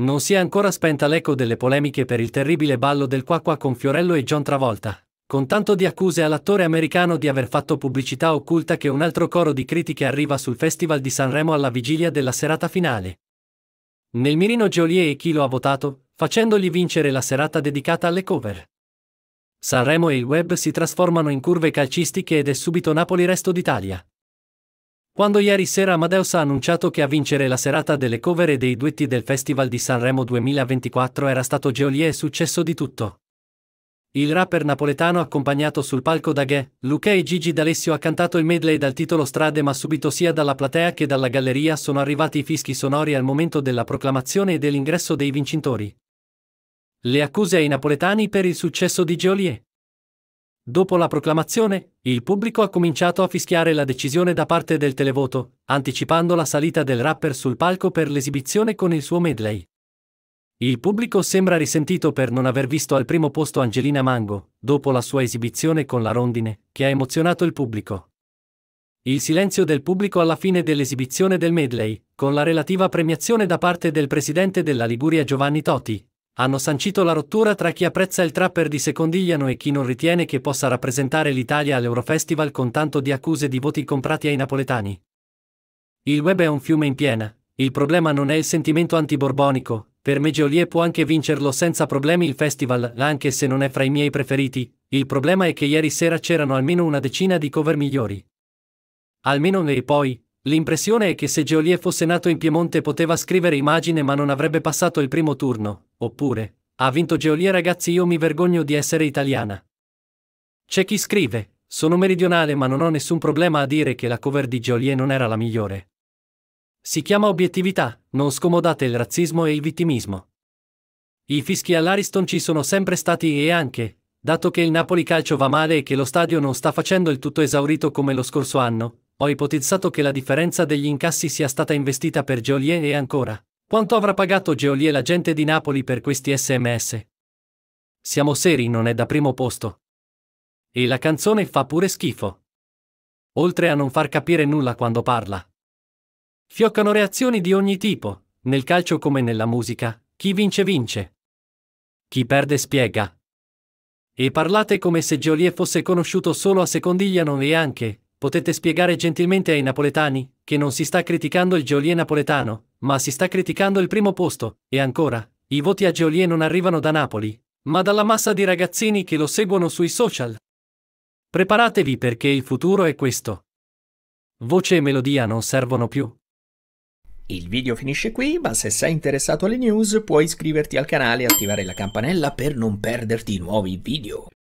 Non si è ancora spenta l'eco delle polemiche per il terribile ballo del Quacqua con Fiorello e John Travolta, con tanto di accuse all'attore americano di aver fatto pubblicità occulta che un altro coro di critiche arriva sul Festival di Sanremo alla vigilia della serata finale. Nel mirino Joliet e chi lo ha votato, facendogli vincere la serata dedicata alle cover. Sanremo e il web si trasformano in curve calcistiche ed è subito Napoli resto d'Italia. Quando ieri sera Amadeus ha annunciato che a vincere la serata delle cover e dei duetti del Festival di Sanremo 2024 era stato Geolie è successo di tutto. Il rapper napoletano accompagnato sul palco da Ghe, Luca e Gigi D'Alessio ha cantato il medley dal titolo Strade ma subito sia dalla platea che dalla galleria sono arrivati i fischi sonori al momento della proclamazione e dell'ingresso dei vincitori. Le accuse ai napoletani per il successo di Geolie. Dopo la proclamazione, il pubblico ha cominciato a fischiare la decisione da parte del televoto, anticipando la salita del rapper sul palco per l'esibizione con il suo medley. Il pubblico sembra risentito per non aver visto al primo posto Angelina Mango, dopo la sua esibizione con la rondine, che ha emozionato il pubblico. Il silenzio del pubblico alla fine dell'esibizione del medley, con la relativa premiazione da parte del presidente della Liguria Giovanni Toti, hanno sancito la rottura tra chi apprezza il trapper di Secondigliano e chi non ritiene che possa rappresentare l'Italia all'Eurofestival con tanto di accuse di voti comprati ai napoletani. Il web è un fiume in piena, il problema non è il sentimento antiborbonico, per me Geolie può anche vincerlo senza problemi il festival, anche se non è fra i miei preferiti, il problema è che ieri sera c'erano almeno una decina di cover migliori. Almeno lei poi, L'impressione è che se Geolie fosse nato in Piemonte poteva scrivere immagine ma non avrebbe passato il primo turno, oppure, ha vinto Geolie ragazzi io mi vergogno di essere italiana. C'è chi scrive, sono meridionale ma non ho nessun problema a dire che la cover di Geolie non era la migliore. Si chiama obiettività, non scomodate il razzismo e il vittimismo. I fischi all'Ariston ci sono sempre stati e anche, dato che il Napoli calcio va male e che lo stadio non sta facendo il tutto esaurito come lo scorso anno, ho ipotizzato che la differenza degli incassi sia stata investita per Geolier e ancora. Quanto avrà pagato Geolier la gente di Napoli per questi sms? Siamo seri, non è da primo posto. E la canzone fa pure schifo. Oltre a non far capire nulla quando parla. Fioccano reazioni di ogni tipo, nel calcio come nella musica, chi vince vince. Chi perde spiega. E parlate come se Geolier fosse conosciuto solo a Secondigliano e anche, Potete spiegare gentilmente ai napoletani che non si sta criticando il geolie napoletano, ma si sta criticando il primo posto, e ancora, i voti a geolie non arrivano da Napoli, ma dalla massa di ragazzini che lo seguono sui social. Preparatevi perché il futuro è questo. Voce e melodia non servono più. Il video finisce qui, ma se sei interessato alle news puoi iscriverti al canale e attivare la campanella per non perderti nuovi video.